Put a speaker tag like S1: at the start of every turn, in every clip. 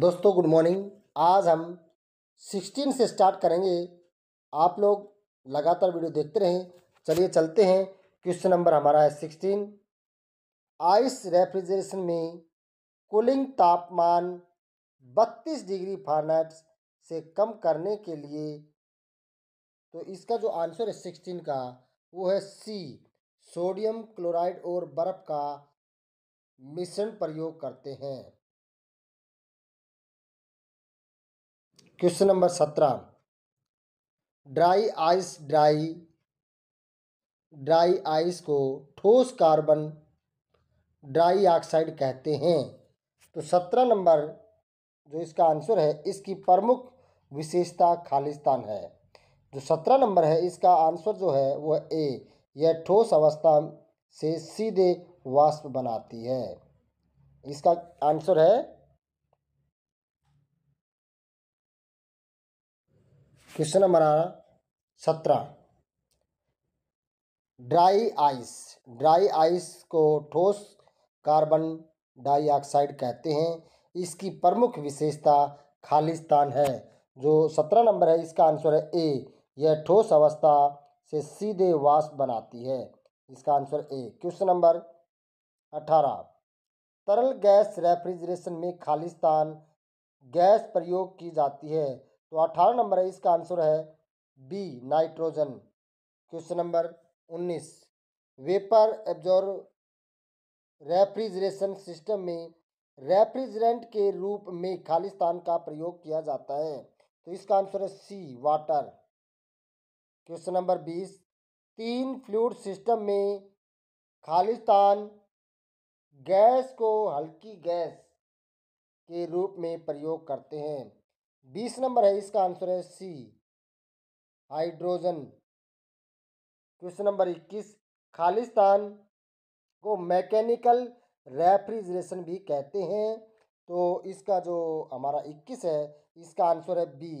S1: दोस्तों good morning आज हम सिक्सटीन से स्टार्ट करेंगे आप लोग लगातार वीडियो देखते रहें चलिए चलते हैं क्वेश्चन नंबर हमारा है सिक्सटीन आइस रेफ्रिजरेशन में कूलिंग तापमान बत्तीस डिग्री फारनाइट से कम करने के लिए तो इसका जो आंसर है सिक्सटीन का वो है सी सोडियम क्लोराइड और बर्फ़ का मिश्रण प्रयोग करते हैं क्वेश्चन नंबर सत्रह dry ice dry dry ice को ठोस कार्बन ड्राई ऑक्साइड कहते हैं तो सत्रह नंबर जो इसका आंसर है इसकी प्रमुख विशेषता खालिस्तान है जो सत्रह नंबर है इसका आंसर जो है वह ए यह ठोस अवस्था से सीधे वाष्प बनाती है इसका आंसर है क्वेश्चन नंबर आ रहा सत्रह ड्राई आइस ड्राई आइस को ठोस कार्बन डाइऑक्साइड कहते हैं इसकी प्रमुख विशेषता खालिस्तान है जो सत्रह नंबर है इसका आंसर है ए यह ठोस अवस्था से सीधे वाष्प बनाती है इसका आंसर ए क्वेश्चन नंबर अठारह तरल गैस रेफ्रिजरेशन में खालिस्तान गैस प्रयोग की जाती है तो अठारह नंबर है इसका आंसर है बी नाइट्रोजन क्वेश्चन नंबर उन्नीस वेपर एब्जॉर रेफ्रिजरेशन सिस्टम में रेफ्रिजरेंट के रूप में खालिस्तान का प्रयोग किया जाता है तो इसका आंसर है सी वाटर क्वेश्चन नंबर बीस तीन फ्लूड सिस्टम में खालिस्तान गैस को हल्की गैस के रूप में प्रयोग करते हैं बीस नंबर है इसका आंसर है सी हाइड्रोजन क्वेश्चन नंबर इक्कीस खालिस्तान को मैकेनिकल रेफ्रिजरेशन भी कहते हैं तो इसका जो हमारा इक्कीस है इसका आंसर है B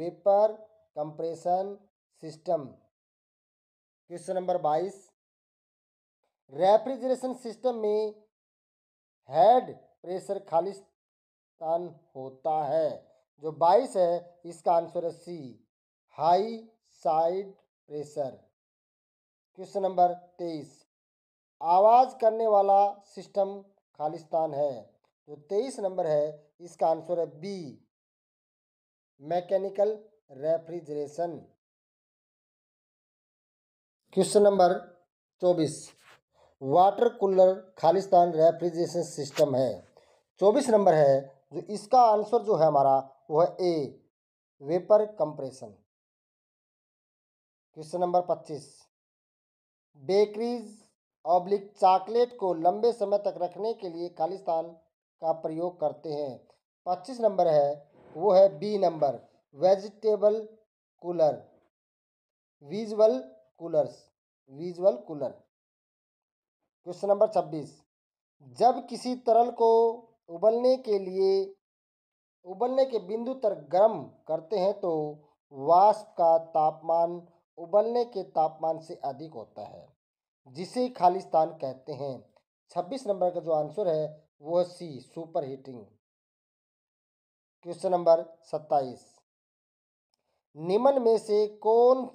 S1: vapour compression system question number बाईस रेफ्रिजरेशन सिस्टम में हेड प्रेशर खालिस्तान होता है जो 22 है इसका आंसर है C high side pressure question number 23 आवाज़ करने वाला सिस्टम खालिस्तान है जो 23 नंबर है इसका आंसर है B mechanical refrigeration question number 24 water cooler खालिस्तान रेफ्रिजरेशन सिस्टम है 24 नंबर है जो इसका आंसर जो है हमारा वह A vapour compression question number पच्चीस बेकरीज ऑब्लिक चॉकलेट को लंबे समय तक रखने के लिए खालिस्तान का प्रयोग करते हैं पच्चीस नंबर है वो है B number vegetable cooler visual coolers visual cooler question number छब्बीस जब किसी तरल को उबलने के लिए उबलने के बिंदु तक गर्म करते हैं तो वाष्प का तापमान उबलने के तापमान से अधिक होता है जिसे खालिस्तान कहते हैं 26 नंबर का जो आंसर है वो है C super heating question number 27 निम्न में से कौन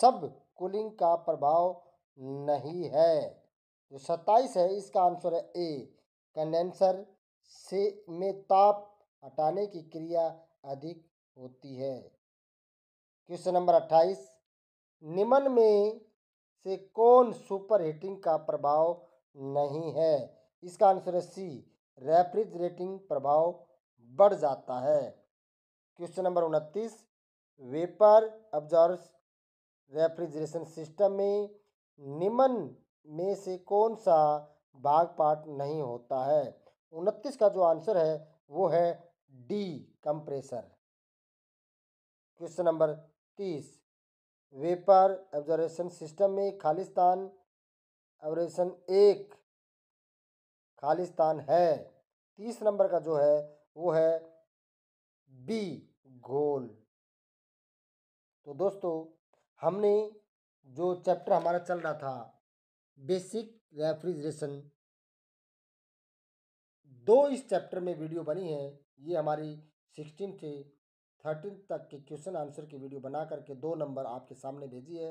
S1: सब कूलिंग का प्रभाव नहीं है जो 27 है इसका आंसर है ए कंडेंसर से में ताप हटाने की क्रिया अधिक होती है क्वेश्चन नंबर अट्ठाईस निमन में से कौन सुपर हीटिंग का प्रभाव नहीं है इसका आंसर है सी रेफ्रिजरेटिंग प्रभाव बढ़ जाता है क्वेश्चन नंबर उनतीस वेपर ऑब्जॉर्व रेफ्रिजरेशन सिस्टम में निमन में से कौन सा भाग पार्ट नहीं होता है उनतीस का जो आंसर है वो है डी कंप्रेसर क्वेश्चन नंबर तीस वेपर ऑब्जर्वेशन सिस्टम में खालिस्तान एब्जॉर्वेशन एक खालिस्तान है तीस नंबर का जो है वो है बी गोल तो दोस्तों हमने जो चैप्टर हमारा चल रहा था बेसिक रेफ्रिजरेशन दो इस चैप्टर में वीडियो बनी है ये हमारी सिक्सटीन से थर्टीन तक के क्वेश्चन आंसर की वीडियो बना करके दो नंबर आपके सामने भेजी है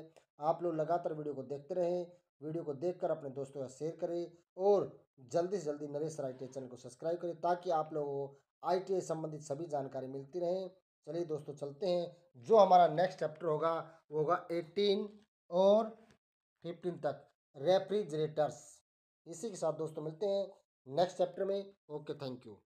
S1: आप लोग लगातार वीडियो को देखते रहें वीडियो को देखकर अपने दोस्तों का शेयर करें और जल्दी से जल्दी नरेश राय चैनल को सब्सक्राइब करें ताकि आप लोगों को आई संबंधित सभी जानकारी मिलती रहें चलिए दोस्तों चलते हैं जो हमारा नेक्स्ट चैप्टर होगा वो होगा एटीन और फिफ्टीन तक रेफ्रिजरेटर्स इसी के साथ दोस्तों मिलते हैं नेक्स्ट चैप्टर में ओके थैंक यू